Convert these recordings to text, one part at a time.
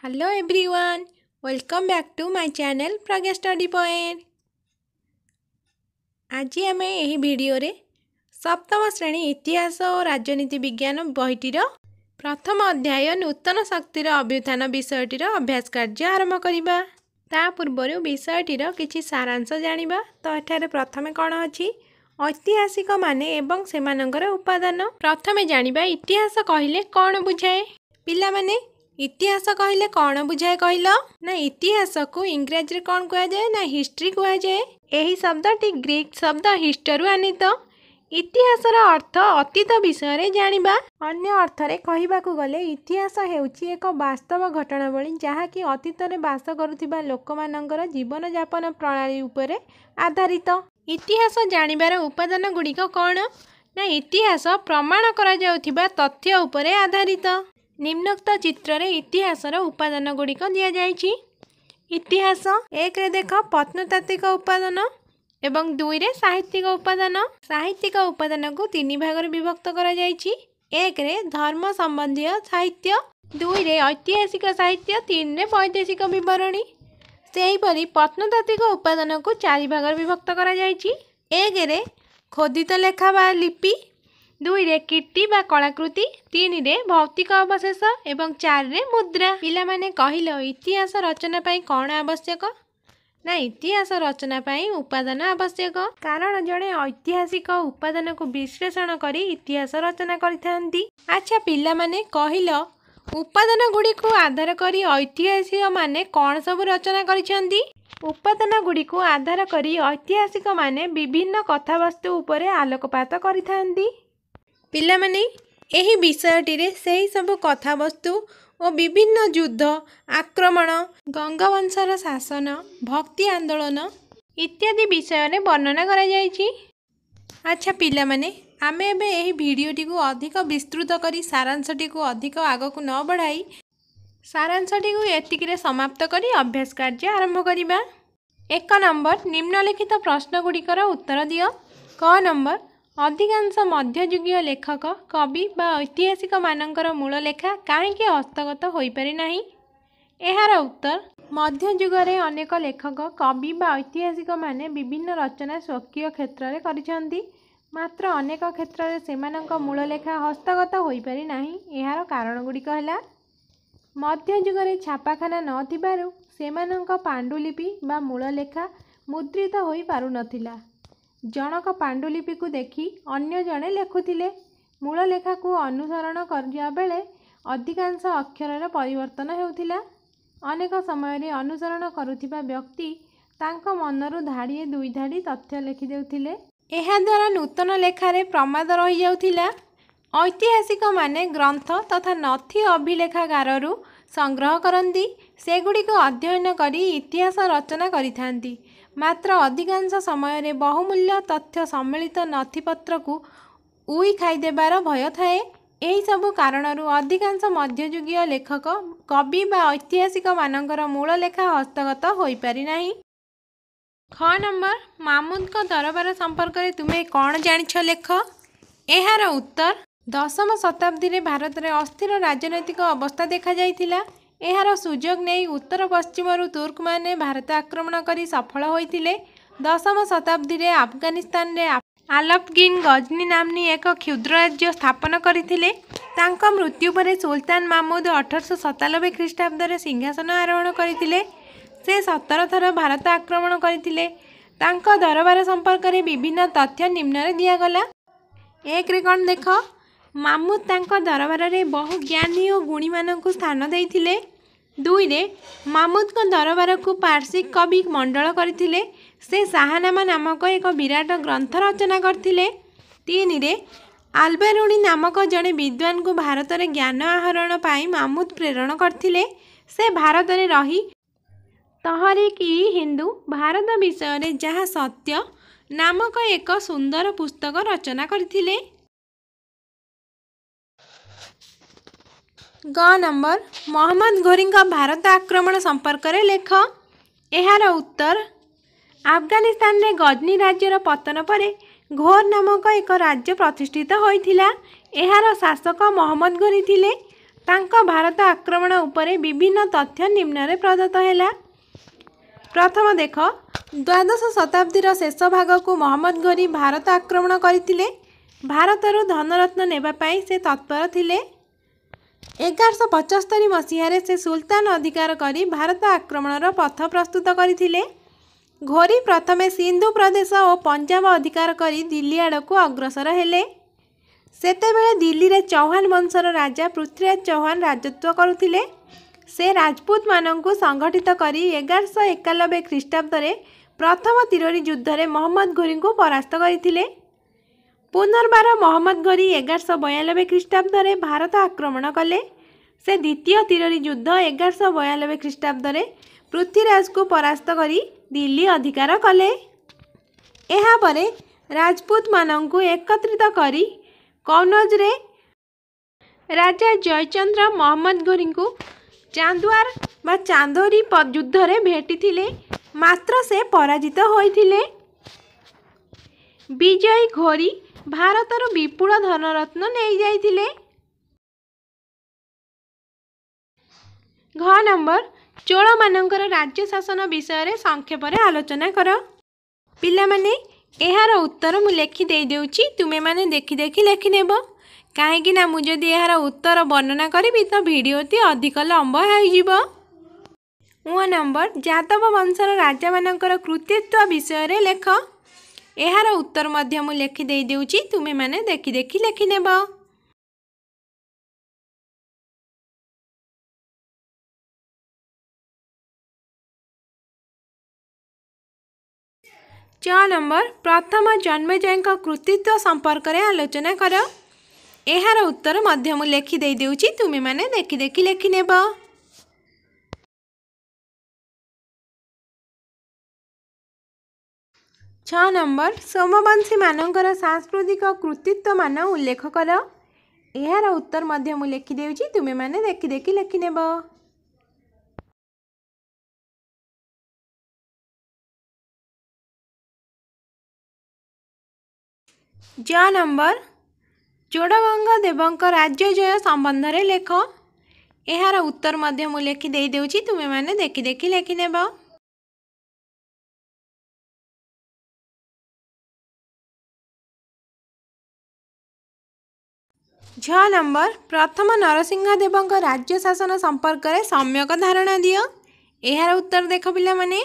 hello everyone welcome back to my channel Pragya Study Point ଆଜି ଆମେ ଏହି ଭିଡ଼ିଓରେ ସପ୍ତମ ଶ୍ରେଣୀ ଇତିହାସ ଓ ରାଜନୀତି ବିଜ୍ଞାନ ବହିଟିର ପ୍ରଥମ ଅଧ୍ୟାୟ ନୂତନ ଶକ୍ତିର ଅଭ୍ୟୁତ୍ଥାନ ବିଷୟଟିର ଅଭ୍ୟାସ କାର୍ଯ୍ୟ ଆରମ୍ଭ କରିବା ତା ପୂର୍ବରୁ ବିଷୟଟିର କିଛି ସାରାଂଶ ଜାଣିବା ତ ଏଠାରେ ପ୍ରଥମେ କ'ଣ ଅଛି ଐତିହାସିକମାନେ ଏବଂ ସେମାନଙ୍କର ଉପାଦାନ ପ୍ରଥମେ ଜାଣିବା ଇତିହାସ କହିଲେ କ'ଣ ବୁଝାଏ ପିଲାମାନେ ଇତିହାସ କହିଲେ କ'ଣ ବୁଝାଏ କହିଲ ନା ଇତିହାସକୁ ଇଂରାଜୀରେ କ'ଣ କୁହାଯାଏ ନା ହିଷ୍ଟ୍ରି କୁହାଯାଏ ଏହି ଶବ୍ଦଟି ଗ୍ରୀକ୍ ଶବ୍ଦ ହିଷ୍ଟରୁ ଆନିତ ଇତିହାସର ଅର୍ଥ ଅତୀତ ବିଷୟରେ ଜାଣିବା ଅନ୍ୟ ଅର୍ଥରେ କହିବାକୁ ଗଲେ ଇତିହାସ ହେଉଛି ଏକ ବାସ୍ତବ ଘଟଣାବଳୀ ଯାହାକି ଅତୀତରେ ବାସ କରୁଥିବା ଲୋକମାନଙ୍କର ଜୀବନଯାପନ ପ୍ରଣାଳୀ ଉପରେ ଆଧାରିତ ଇତିହାସ ଜାଣିବାର ଉପାଦାନ ଗୁଡ଼ିକ କ'ଣ ନା ଇତିହାସ ପ୍ରମାଣ କରାଯାଉଥିବା ତଥ୍ୟ ଉପରେ ଆଧାରିତ ନିମ୍ନୋକ୍ତ ଚିତ୍ରରେ ଇତିହାସର ଉପାଦାନ ଗୁଡ଼ିକ ଦିଆଯାଇଛି ଇତିହାସ ଏକରେ ଦେଖ ପ୍ରତ୍ନତାତ୍ତ୍ୱିକ ଉପାଦାନ ଏବଂ ଦୁଇରେ ସାହିତ୍ୟିକ ଉପାଦାନ ସାହିତ୍ୟିକ ଉପାଦାନକୁ ତିନି ଭାଗରେ ବିଭକ୍ତ କରାଯାଇଛି ଏକରେ ଧର୍ମ ସମ୍ବନ୍ଧୀୟ ସାହିତ୍ୟ ଦୁଇରେ ଐତିହାସିକ ସାହିତ୍ୟ ତିନିରେ ବୈଦେଶିକ ବିବରଣୀ ସେହିପରି ପ୍ରତ୍ନତାତ୍ତ୍ୱିକ ଉପାଦାନକୁ ଚାରି ଭାଗରେ ବିଭକ୍ତ କରାଯାଇଛି ଏକରେ ଖୋଦିତ ଲେଖା ବା ଲିପି ଦୁଇରେ କୀର୍ତ୍ତି ବା କଳାକୃତି ତିନିରେ ଭୌତିକ ଅବଶେଷ ଏବଂ ଚାରିରେ ମୁଦ୍ରା ପିଲାମାନେ କହିଲ ଇତିହାସ ରଚନା ପାଇଁ କ'ଣ ଆବଶ୍ୟକ ନା ଇତିହାସ ରଚନା ପାଇଁ ଉପାଦାନ ଆବଶ୍ୟକ କାରଣ ଜଣେ ଐତିହାସିକ ଉପାଦାନକୁ ବିଶ୍ଳେଷଣ କରି ଇତିହାସ ରଚନା କରିଥାନ୍ତି ଆଚ୍ଛା ପିଲାମାନେ କହିଲ ଉପାଦାନ ଗୁଡ଼ିକୁ ଆଧାର କରି ଐତିହାସିକମାନେ କ'ଣ ସବୁ ରଚନା କରିଛନ୍ତି ଉପାଦାନ ଗୁଡ଼ିକୁ ଆଧାର କରି ଐତିହାସିକମାନେ ବିଭିନ୍ନ କଥାବସ୍ତୁ ଉପରେ ଆଲୋକପାତ କରିଥାନ୍ତି ପିଲାମାନେ ଏହି ବିଷୟଟିରେ ସେହି ସବୁ କଥାବସ୍ତୁ ଓ ବିଭିନ୍ନ ଯୁଦ୍ଧ ଆକ୍ରମଣ ଗଙ୍ଗବଂଶର ଶାସନ ଭକ୍ତି ଆନ୍ଦୋଳନ ଇତ୍ୟାଦି ବିଷୟରେ ବର୍ଣ୍ଣନା କରାଯାଇଛି ଆଚ୍ଛା ପିଲାମାନେ ଆମେ ଏବେ ଏହି ଭିଡ଼ିଓଟିକୁ ଅଧିକ ବିସ୍ତୃତ କରି ସାରାଂଶଟିକୁ ଅଧିକ ଆଗକୁ ନ ବଢ଼ାଇ ସାରାଂଶଟିକୁ ଏତିକିରେ ସମାପ୍ତ କରି ଅଭ୍ୟାସ କାର୍ଯ୍ୟ ଆରମ୍ଭ କରିବା ଏକ ନମ୍ବର ନିମ୍ନଲିଖିତ ପ୍ରଶ୍ନଗୁଡ଼ିକର ଉତ୍ତର ଦିଅ କ ନମ୍ବର ଅଧିକାଂଶ ମଧ୍ୟଯୁଗୀୟ ଲେଖକ କବି ବା ଐତିହାସିକମାନଙ୍କର ମୂଳ ଲେଖା କାହିଁକି ହସ୍ତଗତ ହୋଇପାରିନାହିଁ ଏହାର ଉତ୍ତର ମଧ୍ୟଯୁଗରେ ଅନେକ ଲେଖକ କବି ବା ଐତିହାସିକମାନେ ବିଭିନ୍ନ ରଚନା ସ୍ୱକୀୟ କ୍ଷେତ୍ରରେ କରିଛନ୍ତି ମାତ୍ର ଅନେକ କ୍ଷେତ୍ରରେ ସେମାନଙ୍କ ମୂଳ ଲେଖା ହସ୍ତଗତ ହୋଇପାରିନାହିଁ ଏହାର କାରଣଗୁଡ଼ିକ ହେଲା ମଧ୍ୟଯୁଗରେ ଛାପାଖାନା ନଥିବାରୁ ସେମାନଙ୍କ ପାଣ୍ଡୁଲିପି ବା ମୂଳ ଲେଖା ମୁଦ୍ରିତ ହୋଇପାରୁନଥିଲା ଜଣକ ପାଣ୍ଡୁଲିପିକୁ ଦେଖି ଅନ୍ୟ ଜଣେ ଲେଖୁଥିଲେ ମୂଳ ଲେଖାକୁ ଅନୁସରଣ କରିବା ବେଳେ ଅଧିକାଂଶ ଅକ୍ଷରର ପରିବର୍ତ୍ତନ ହେଉଥିଲା ଅନେକ ସମୟରେ ଅନୁସରଣ କରୁଥିବା ବ୍ୟକ୍ତି ତାଙ୍କ ମନରୁ ଧାଡ଼ିଏ ଦୁଇ ଧାଡ଼ି ତଥ୍ୟ ଲେଖିଦେଉଥିଲେ ଏହାଦ୍ୱାରା ନୂତନ ଲେଖାରେ ପ୍ରମାଦ ରହିଯାଉଥିଲା ଐତିହାସିକମାନେ ଗ୍ରନ୍ଥ ତଥା ନଥି ଅଭିଲେଖାଗାରରୁ ସଂଗ୍ରହ କରନ୍ତି ସେଗୁଡ଼ିକୁ ଅଧ୍ୟୟନ କରି ଇତିହାସ ରଚନା କରିଥାନ୍ତି ମାତ୍ର ଅଧିକାଂଶ ସମୟରେ ବହୁମୂଲ୍ୟ ତଥ୍ୟ ସମ୍ମିଳିତ ନଥିପତ୍ରକୁ ଉଇ ଖାଇଦେବାର ଭୟ ଥାଏ ଏହିସବୁ କାରଣରୁ ଅଧିକାଂଶ ମଧ୍ୟଯୁଗୀୟ ଲେଖକ କବି ବା ଐତିହାସିକମାନଙ୍କର ମୂଳ ଲେଖା ହସ୍ତଗତ ହୋଇପାରିନାହିଁ ଖ ନମ୍ବର ମାମୁଦଙ୍କ ଦରବାର ସମ୍ପର୍କରେ ତୁମେ କ'ଣ ଜାଣିଛ ଲେଖ ଏହାର ଉତ୍ତର ଦଶମ ଶତାବ୍ଦୀରେ ଭାରତରେ ଅସ୍ଥିର ରାଜନୈତିକ ଅବସ୍ଥା ଦେଖାଯାଇଥିଲା ଏହାର ସୁଯୋଗ ନେଇ ଉତ୍ତର ପଶ୍ଚିମରୁ ତୁର୍କମାନେ ଭାରତ ଆକ୍ରମଣ କରି ସଫଳ ହୋଇଥିଲେ ଦଶମ ଶତାବ୍ଦୀରେ ଆଫଗାନିସ୍ତାନରେ ଆଲପଗିନ୍ ଗଜନୀ ନାମ୍ନି ଏକ କ୍ଷୁଦ୍ର ରାଜ୍ୟ ସ୍ଥାପନ କରିଥିଲେ ତାଙ୍କ ମୃତ୍ୟୁ ପରେ ସୁଲତାନ ମାମୁଦ ଅଠରଶହ ସତାନବେ ଖ୍ରୀଷ୍ଟାବ୍ଦରେ ସିଂହାସନ ଆରୋହଣ କରିଥିଲେ ସେ ସତର ଥର ଭାରତ ଆକ୍ରମଣ କରିଥିଲେ ତାଙ୍କ ଦରବାର ସମ୍ପର୍କରେ ବିଭିନ୍ନ ତଥ୍ୟ ନିମ୍ନରେ ଦିଆଗଲା ଏକରେ କ'ଣ ଦେଖ ମାମୁ ତାଙ୍କ ଦରବାରରେ ବହୁ ଜ୍ଞାନୀ ଓ ଗୁଣୀମାନଙ୍କୁ ସ୍ଥାନ ଦେଇଥିଲେ ଦୁଇରେ ମାମୁଦଙ୍କ ଦରବାରକୁ ପାର୍ସୀ କବି ମଣ୍ଡଳ କରିଥିଲେ ସେ ଶାହାନାମା ନାମକ ଏକ ବିରାଟ ଗ୍ରନ୍ଥ ରଚନା କରିଥିଲେ ତିନିରେ ଆଲବେରୁଣୀ ନାମକ ଜଣେ ବିଦ୍ୱାନଙ୍କୁ ଭାରତରେ ଜ୍ଞାନ ଆହରଣ ପାଇଁ ମାମୁଦ ପ୍ରେରଣ କରିଥିଲେ ସେ ଭାରତରେ ରହି ତହରିକ ଇ ହିନ୍ଦୁ ଭାରତ ବିଷୟରେ ଯାହା ସତ୍ୟ ନାମକ ଏକ ସୁନ୍ଦର ପୁସ୍ତକ ରଚନା କରିଥିଲେ গ ନମ୍ବର ମହମ୍ମଦ ଘୋରିଙ୍କ ଭାରତ ଆକ୍ରମଣ ସମ୍ପର୍କରେ ଲେଖ ଏହାର ଉତ୍ତର ଆଫଗାନିସ୍ତାନରେ ଗଜନୀ ରାଜ୍ୟର ପତନ ପରେ ଘୋର ନାମକ ଏକ ରାଜ୍ୟ ପ୍ରତିଷ୍ଠିତ ହୋଇଥିଲା ଏହାର ଶାସକ ମହମ୍ମଦ ଘୋରି ଥିଲେ ତାଙ୍କ ଭାରତ ଆକ୍ରମଣ ଉପରେ ବିଭିନ୍ନ ତଥ୍ୟ ନିମ୍ନରେ ପ୍ରଦତ୍ତ ହେଲା ପ୍ରଥମ ଦେଖ ଦ୍ୱାଦଶ ଶତାବ୍ଦୀର ଶେଷ ଭାଗକୁ ମହମ୍ମଦ ଘୋରି ଭାରତ ଆକ୍ରମଣ କରିଥିଲେ ଭାରତରୁ ଧନରତ୍ନ ନେବା ପାଇଁ ସେ ତତ୍ପର ଥିଲେ ଏଗାରଶହ ପଞ୍ଚସ୍ତରୀ ମସିହାରେ ସେ ସୁଲତାନ ଅଧିକାର କରି ଭାରତ ଆକ୍ରମଣର ପଥ ପ୍ରସ୍ତୁତ କରିଥିଲେ ଘୋରି ପ୍ରଥମେ ସିନ୍ଧୁ ପ୍ରଦେଶ ଓ ପଞ୍ଜାବ ଅଧିକାର କରି ଦିଲ୍ଲୀ ଆଡ଼କୁ ଅଗ୍ରସର ହେଲେ ସେତେବେଳେ ଦିଲ୍ଲୀରେ ଚୌହାନ ବଂଶର ରାଜା ପୃଥ୍ୱୀରାଜ ଚୌହାନ ରାଜତ୍ୱ କରୁଥିଲେ ସେ ରାଜପୁତମାନଙ୍କୁ ସଂଗଠିତ କରି ଏଗାରଶହ ଏକାନବେ ଖ୍ରୀଷ୍ଟାବ୍ଦରେ ପ୍ରଥମ ତିରୋରି ଯୁଦ୍ଧରେ ମହମ୍ମଦ ଘୋରିଙ୍କୁ ପରାସ୍ତ କରିଥିଲେ ପୁନର୍ବାର ମହମ୍ମଦ ଗରି ଏଗାରଶହ ବୟାନବେ ଖ୍ରୀଷ୍ଟାବ୍ଦରେ ଭାରତ ଆକ୍ରମଣ କଲେ ସେ ଦ୍ୱିତୀୟ ତିରୋରି ଯୁଦ୍ଧ ଏଗାରଶହ ବୟାନବେ ଖ୍ରୀଷ୍ଟାବ୍ଦରେ ପୃଥ୍ୱୀରାଜକୁ ପରାସ୍ତ କରି ଦିଲ୍ଲୀ ଅଧିକାର କଲେ ଏହାପରେ ରାଜପୁତମାନଙ୍କୁ ଏକତ୍ରିତ କରି କନୌଜରେ ରାଜା ଜୟଚନ୍ଦ୍ର ମହମ୍ମଦ ଘୋରୀଙ୍କୁ ଚାନ୍ଦୁଆର ବା ଚାନ୍ଦୋରୀ ଯୁଦ୍ଧରେ ଭେଟିଥିଲେ ମାତ୍ର ସେ ପରାଜିତ ହୋଇଥିଲେ ବିଜୟୀ ଘୋରୀ ଭାରତରୁ ବିପୁଳ ଧନରତ୍ନ ନେଇଯାଇଥିଲେ ଘ ନମ୍ବର ଚୋଳମାନଙ୍କର ରାଜ୍ୟ ଶାସନ ବିଷୟରେ ସଂକ୍ଷେପରେ ଆଲୋଚନା କର ପିଲାମାନେ ଏହାର ଉତ୍ତର ମୁଁ ଲେଖି ଦେଉଛି ତୁମେମାନେ ଦେଖି ଦେଖି ଲେଖି ନେବ କାହିଁକିନା ମୁଁ ଯଦି ଏହାର ଉତ୍ତର ବର୍ଣ୍ଣନା କରିବି ତ ଭିଡ଼ିଓଟି ଅଧିକ ଲମ୍ବ ହୋଇଯିବ ଓ ନମ୍ବର ଯାଦବ ବଂଶର ରାଜାମାନଙ୍କର କୃତିତ୍ୱ ବିଷୟରେ ଲେଖ यार उत्तर मुझे लिखिदे तुम्हें देखि देखि लिखने व छ नंबर प्रथम जन्मेजय कृतित्व संपर्क आलोचना कर यार उत्तर मध्य मु लिखिदे तुम्हें देखि देखि लिखने वा ଛଅ ନମ୍ବର ସୋମବଂଶୀମାନଙ୍କର ସାଂସ୍କୃତିକ କୃତିତ୍ୱମାନ ଉଲ୍ଲେଖ କର ଏହାର ଉତ୍ତର ମଧ୍ୟ ମୁଁ ଲେଖିଦେଉଛି ତୁମେମାନେ ଦେଖି ଦେଖି ଲେଖିନେବ ଜ ନମ୍ବର ଚୋଡ଼ଗଙ୍ଗ ଦେବଙ୍କ ରାଜ୍ୟ ଜୟ ସମ୍ବନ୍ଧରେ ଲେଖ ଏହାର ଉତ୍ତର ମଧ୍ୟ ମୁଁ ଲେଖି ଦେଇଦେଉଛି ତୁମେମାନେ ଦେଖି ଦେଖି ଲେଖିନେବ ଝ ନମ୍ବର ପ୍ରଥମ ନରସିଂହ ଦେବଙ୍କ ରାଜ୍ୟ ଶାସନ ସମ୍ପର୍କରେ ସମ୍ୟକ ଧାରଣା ଦିଅ ଏହାର ଉତ୍ତର ଦେଖ ପିଲାମାନେ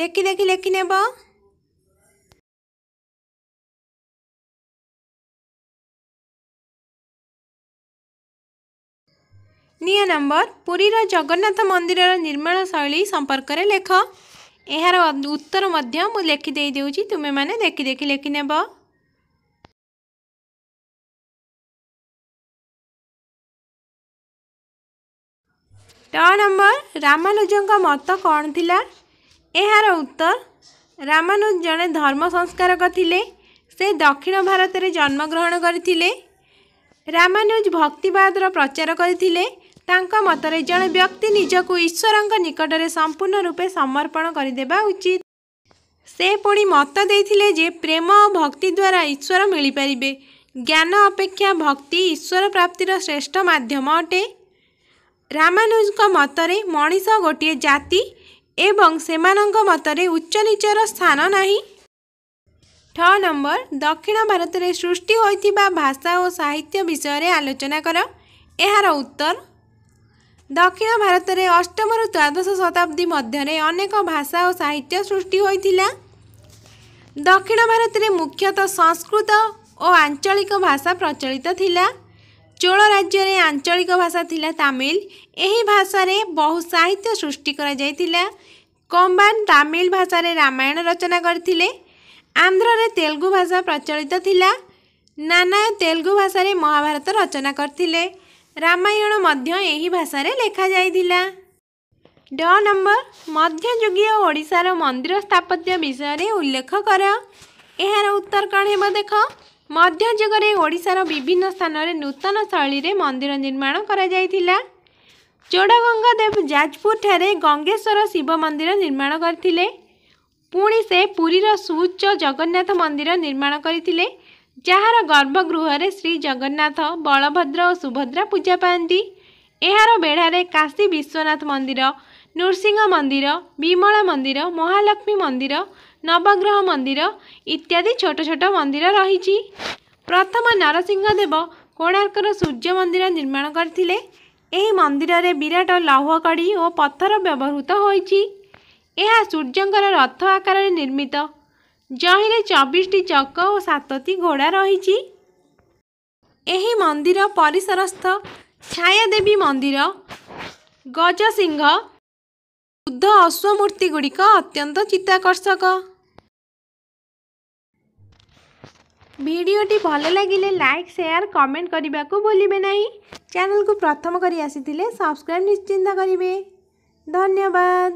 ଦେଖି ଦେଖି ଲେଖିନେବ ନିଅ ନମ୍ବର ପୁରୀର ଜଗନ୍ନାଥ ମନ୍ଦିରର ନିର୍ମାଣ ଶୈଳୀ ସମ୍ପର୍କରେ ଲେଖ ଏହାର ଉତ୍ତର ମଧ୍ୟ ମୁଁ ଲେଖି ଦେଇଦେଉଛି ତୁମେମାନେ ଦେଖି ଦେଖି ଲେଖିନେବ ଟ ନମ୍ବର ରାମାନୁଜଙ୍କ ମତ କ'ଣ ଥିଲା ଏହାର ଉତ୍ତର ରାମାନୁଜ ଜଣେ ଧର୍ମ ସଂସ୍କାରକ ଥିଲେ ସେ ଦକ୍ଷିଣ ଭାରତରେ ଜନ୍ମଗ୍ରହଣ କରିଥିଲେ ରାମାନୁଜ ଭକ୍ତିବାଦର ପ୍ରଚାର କରିଥିଲେ ତାଙ୍କ ମତରେ ଜଣେ ବ୍ୟକ୍ତି ନିଜକୁ ଈଶ୍ୱରଙ୍କ ନିକଟରେ ସମ୍ପୂର୍ଣ୍ଣ ରୂପେ ସମର୍ପଣ କରିଦେବା ଉଚିତ ସେ ପୁଣି ମତ ଦେଇଥିଲେ ଯେ ପ୍ରେମ ଓ ଭକ୍ତି ଦ୍ୱାରା ଈଶ୍ୱର ମିଳିପାରିବେ ଜ୍ଞାନ ଅପେକ୍ଷା ଭକ୍ତି ଈଶ୍ୱର ପ୍ରାପ୍ତିର ଶ୍ରେଷ୍ଠ ମାଧ୍ୟମ ଅଟେ ରାମାନୁଜଙ୍କ ମତରେ ମଣିଷ ଗୋଟିଏ ଜାତି ଏବଂ ସେମାନଙ୍କ ମତରେ ଉଚ୍ଚ ଉଚ୍ଚନୀଚର ସ୍ଥାନ ନାହିଁ ଛଅ ନମ୍ବର ଦକ୍ଷିଣ ଭାରତରେ ସୃଷ୍ଟି ହୋଇଥିବା ଭାଷା ଓ ସାହିତ୍ୟ ବିଷୟରେ ଆଲୋଚନା କର ଏହାର ଉତ୍ତର ଦକ୍ଷିଣ ଭାରତରେ ଅଷ୍ଟମରୁ ଦ୍ୱାଦଶ ଶତାବ୍ଦୀ ମଧ୍ୟରେ ଅନେକ ଭାଷା ଓ ସାହିତ୍ୟ ସୃଷ୍ଟି ହୋଇଥିଲା ଦକ୍ଷିଣ ଭାରତରେ ମୁଖ୍ୟତଃ ସଂସ୍କୃତ ଓ ଆଞ୍ଚଳିକ ଭାଷା ପ୍ରଚଳିତ ଥିଲା চোল রাজ্যের আঞ্চলিক ভাষা লা তামিল এই ভাষার বহু সাহিত্য সৃষ্টি করা যাই কম্বান তামিল ভাষার রামায়ণ রচনা করে আন্ধ্রের তেলুগু ভাষা প্রচলিত লা নানা তেলুগু ভাষার মহাভারত রচনা করে রামায়ণ মধ্য এই ভাষার লেখা যাই ড নম্বর মধ্যযুগীয় ওড়শার মন্দির স্থাপত্য বিষয় উল্লেখ কর এর উত্তর কণ হব দেখ ମଧ୍ୟଯୁଗରେ ଓଡ଼ିଶାର ବିଭିନ୍ନ ସ୍ଥାନରେ ନୂତନ ଶୈଳୀରେ ମନ୍ଦିର ନିର୍ମାଣ କରାଯାଇଥିଲା ଚୋଡ଼ଗଙ୍ଗାଦେବ ଯାଜପୁରଠାରେ ଗଙ୍ଗେଶ୍ୱର ଶିବ ମନ୍ଦିର ନିର୍ମାଣ କରିଥିଲେ ପୁଣି ସେ ପୁରୀର ସୁଉଚ୍ଚ ଜଗନ୍ନାଥ ମନ୍ଦିର ନିର୍ମାଣ କରିଥିଲେ ଯାହାର ଗର୍ଭଗୃହରେ ଶ୍ରୀ ଜଗନ୍ନାଥ ବଳଭଦ୍ର ଓ ସୁଭଦ୍ରା ପୂଜା ପାଆନ୍ତି ଏହାର ବେଢ଼ାରେ କାଶୀ ବିଶ୍ୱନାଥ ମନ୍ଦିର ନୃସିଂହ ମନ୍ଦିର ବିମଳ ମନ୍ଦିର ମହାଲକ୍ଷ୍ମୀ ମନ୍ଦିର ନବଗ୍ରହ ମନ୍ଦିର ଇତ୍ୟାଦି ଛୋଟ ଛୋଟ ମନ୍ଦିର ରହିଛି ପ୍ରଥମ ନରସିଂହ ଦେବ କୋଣାର୍କର ସୂର୍ଯ୍ୟ ମନ୍ଦିର ନିର୍ମାଣ କରିଥିଲେ ଏହି ମନ୍ଦିରରେ ବିରାଟ ଲୌହ କଡ଼ି ଓ ପଥର ବ୍ୟବହୃତ ହୋଇଛି ଏହା ସୂର୍ଯ୍ୟଙ୍କର ରଥ ଆକାରରେ ନିର୍ମିତ ଜହିଁରେ ଚବିଶଟି ଚକ ଓ ସାତଟି ଘୋଡ଼ା ରହିଛି ଏହି ମନ୍ଦିର ପରିସରସ୍ଥ ଛାୟାଦେବୀ ମନ୍ଦିର ଗଜସିଂହ ବୁଦ୍ଧ ଅଶ୍ୱମୂର୍ତ୍ତିଗୁଡ଼ିକ ଅତ୍ୟନ୍ତ ଚିତ୍ତାକର୍ଷକ ভিডিওটি ভালো লাগিলে লাইক সেয়ার কমেন্ট করা ভুলবে না চ্যানেল প্রথম করে আসি সবসক্রাইব নিশ্চিন্ত করবে ধন্যবাদ